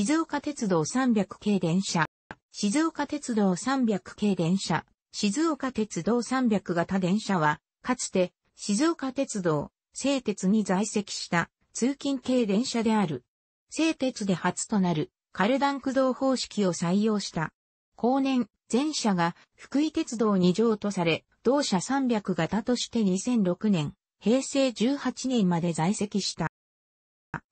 静岡鉄道300系電車。静岡鉄道300系電車。静岡鉄道300型電車は、かつて、静岡鉄道、製鉄に在籍した通勤系電車である。製鉄で初となる、カルダン駆動方式を採用した。後年、前者が福井鉄道に譲渡され、同社300型として2006年、平成18年まで在籍した。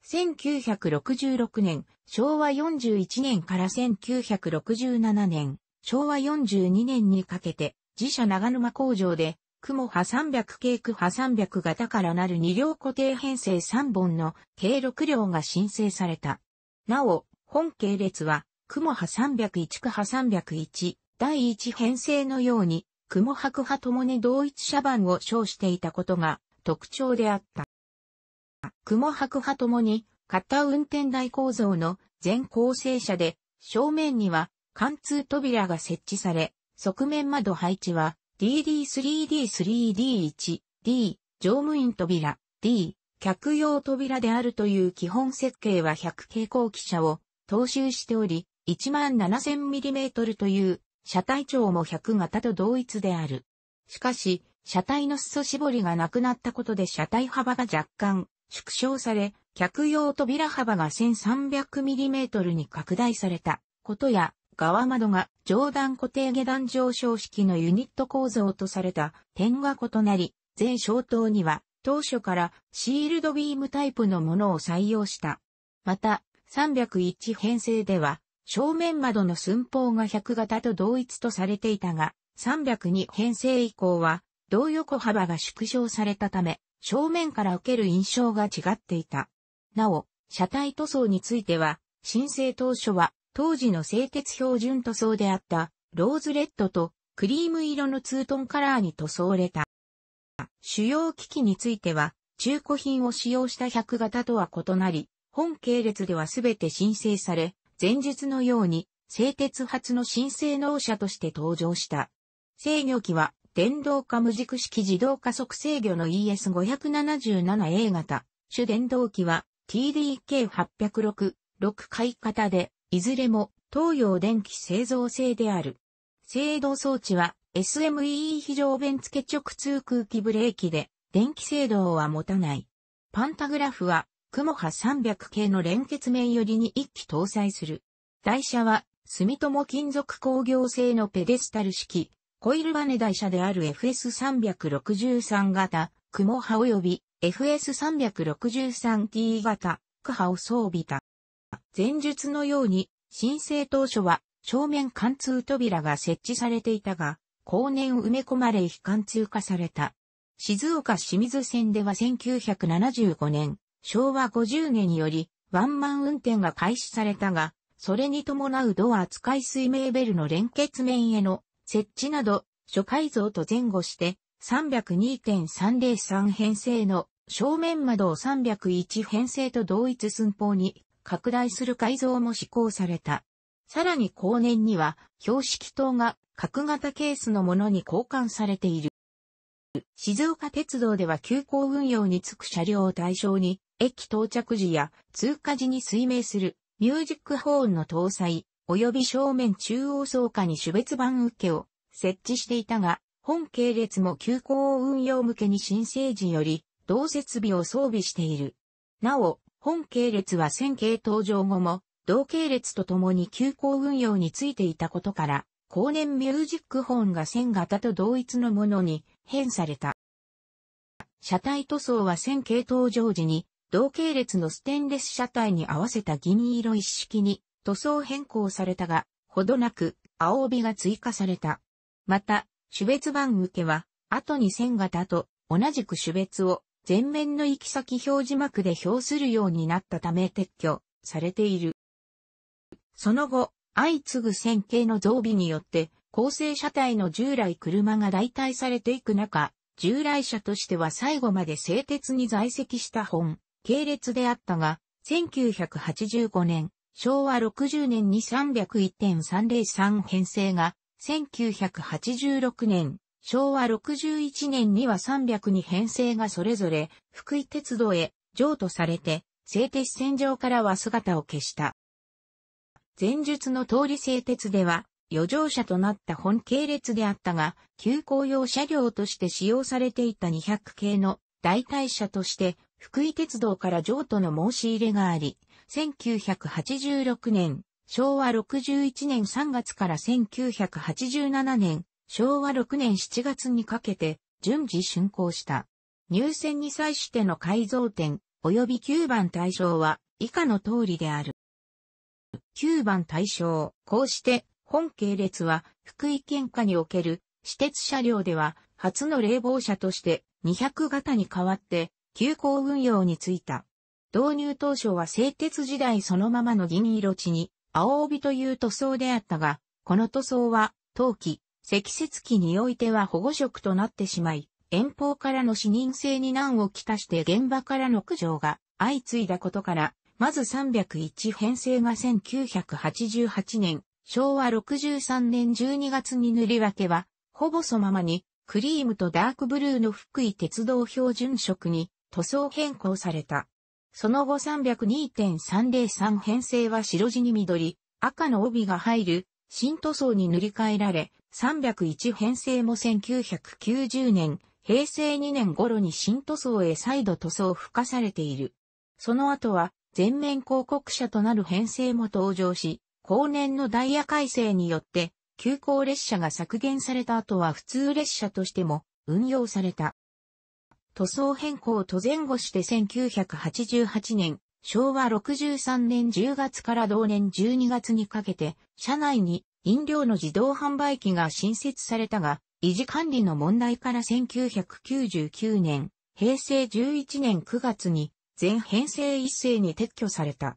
1966年、昭和41年から1967年、昭和42年にかけて、自社長沼工場で、雲波300系区波300型からなる2両固定編成3本の計6両が申請された。なお、本系列は、雲波301区波301、第1編成のように、雲白波ともに同一車番を称していたことが特徴であった。雲白派ともに、型運転台構造の全構成車で、正面には貫通扉が設置され、側面窓配置は DD3D3D1、D、乗務員扉、D、客用扉であるという基本設計は100系後期車を踏襲しており、17000mm という車体長も100型と同一である。しかし、車体の裾絞りがなくなったことで車体幅が若干縮小され、客用扉幅が 1300mm に拡大されたことや、側窓が上段固定下段上昇式のユニット構造とされた点が異なり、全小灯には当初からシールドビームタイプのものを採用した。また、301編成では、正面窓の寸法が100型と同一とされていたが、302編成以降は、同横幅が縮小されたため、正面から受ける印象が違っていた。なお、車体塗装については、申請当初は、当時の製鉄標準塗装であった、ローズレッドとクリーム色のツートンカラーに塗装れた。主要機器については、中古品を使用した100型とは異なり、本系列ではすべて申請され、前述のように、製鉄発の申請納車として登場した。制御機は電動化無軸式自動加速制御の ES577A 型、主電動機は TDK806、6回型で、いずれも東洋電気製造製である。制動装置は SMEE 非常弁付直通空気ブレーキで、電気制動は持たない。パンタグラフは、クモハ300系の連結面よりに1機搭載する。台車は、住友金属工業製のペデスタル式、コイルバネ台車である FS363 型、クモ及び FS363T 型、ク派を装備た。前述のように、申請当初は正面貫通扉が設置されていたが、後年埋め込まれ非貫通化された。静岡清水線では1975年、昭和50年により、ワンマン運転が開始されたが、それに伴うドア扱い水明ベルの連結面への設置など、初改造と前後して、302.303編成の正面窓を301編成と同一寸法に拡大する改造も施行された。さらに後年には標識灯が角型ケースのものに交換されている。静岡鉄道では急行運用につく車両を対象に、駅到着時や通過時に水明するミュージックホーンの搭載、及び正面中央倉下に種別番受けを設置していたが、本系列も休校運用向けに新生時より、同設備を装備している。なお、本系列は線形登場後も、同系列とともに休校運用についていたことから、後年ミュージック本が線型と同一のものに変された。車体塗装は線形登場時に、同系列のステンレス車体に合わせた銀色一式に塗装変更されたが、ほどなく青帯が追加された。また、種別番受けは、後に線型と同じく種別を前面の行き先表示幕で表するようになったため撤去されている。その後、相次ぐ線形の増備によって、構成車体の従来車が代替されていく中、従来車としては最後まで製鉄に在籍した本、系列であったが、1985年、昭和60年に301.303編成が、1986年、昭和61年には302編成がそれぞれ、福井鉄道へ譲渡されて、製鉄線上からは姿を消した。前述の通り製鉄では、余剰車となった本系列であったが、急行用車両として使用されていた200系の代替車として、福井鉄道から譲渡の申し入れがあり、1986年、昭和61年3月から1987年、昭和6年7月にかけて、順次竣工した。入線に際しての改造点、及び9番対象は、以下の通りである。9番対象、こうして、本系列は、福井県下における、私鉄車両では、初の冷房車として、200型に代わって、急行運用についた。導入当初は製鉄時代そのままの銀色地に青帯という塗装であったが、この塗装は冬季、積雪期においては保護色となってしまい、遠方からの視認性に難をきたして現場からの苦情が相次いだことから、まず301編成が1988年、昭和63年12月に塗り分けは、ほぼそのままに、クリームとダークブルーの福井鉄道標準色に塗装変更された。その後302.303編成は白地に緑、赤の帯が入る新塗装に塗り替えられ、301編成も1990年、平成2年頃に新塗装へ再度塗装付加されている。その後は全面広告車となる編成も登場し、後年のダイヤ改正によって、急行列車が削減された後は普通列車としても運用された。塗装変更と前後して1988年、昭和63年10月から同年12月にかけて、車内に飲料の自動販売機が新設されたが、維持管理の問題から1999年、平成11年9月に全編成一斉に撤去された。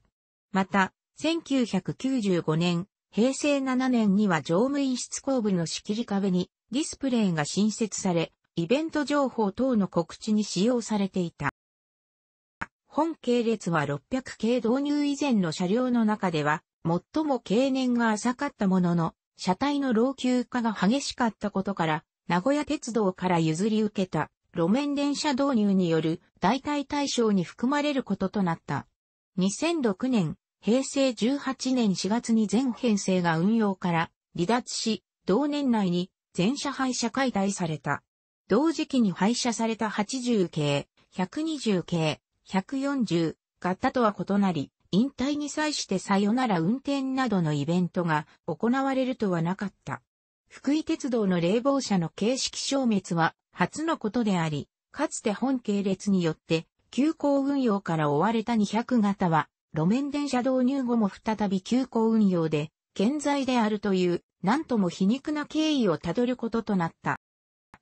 また、1995年、平成7年には乗務員室後部の仕切り壁にディスプレイが新設され、イベント情報等の告知に使用されていた。本系列は600系導入以前の車両の中では、最も経年が浅かったものの、車体の老朽化が激しかったことから、名古屋鉄道から譲り受けた路面電車導入による代替対象に含まれることとなった。2006年、平成18年4月に全編成が運用から離脱し、同年内に全車廃車解体された。同時期に廃車された80系、120系、140型とは異なり、引退に際してさよなら運転などのイベントが行われるとはなかった。福井鉄道の冷房車の形式消滅は初のことであり、かつて本系列によって急行運用から追われた200型は、路面電車導入後も再び急行運用で、健在であるという、なんとも皮肉な経緯をたどることとなった。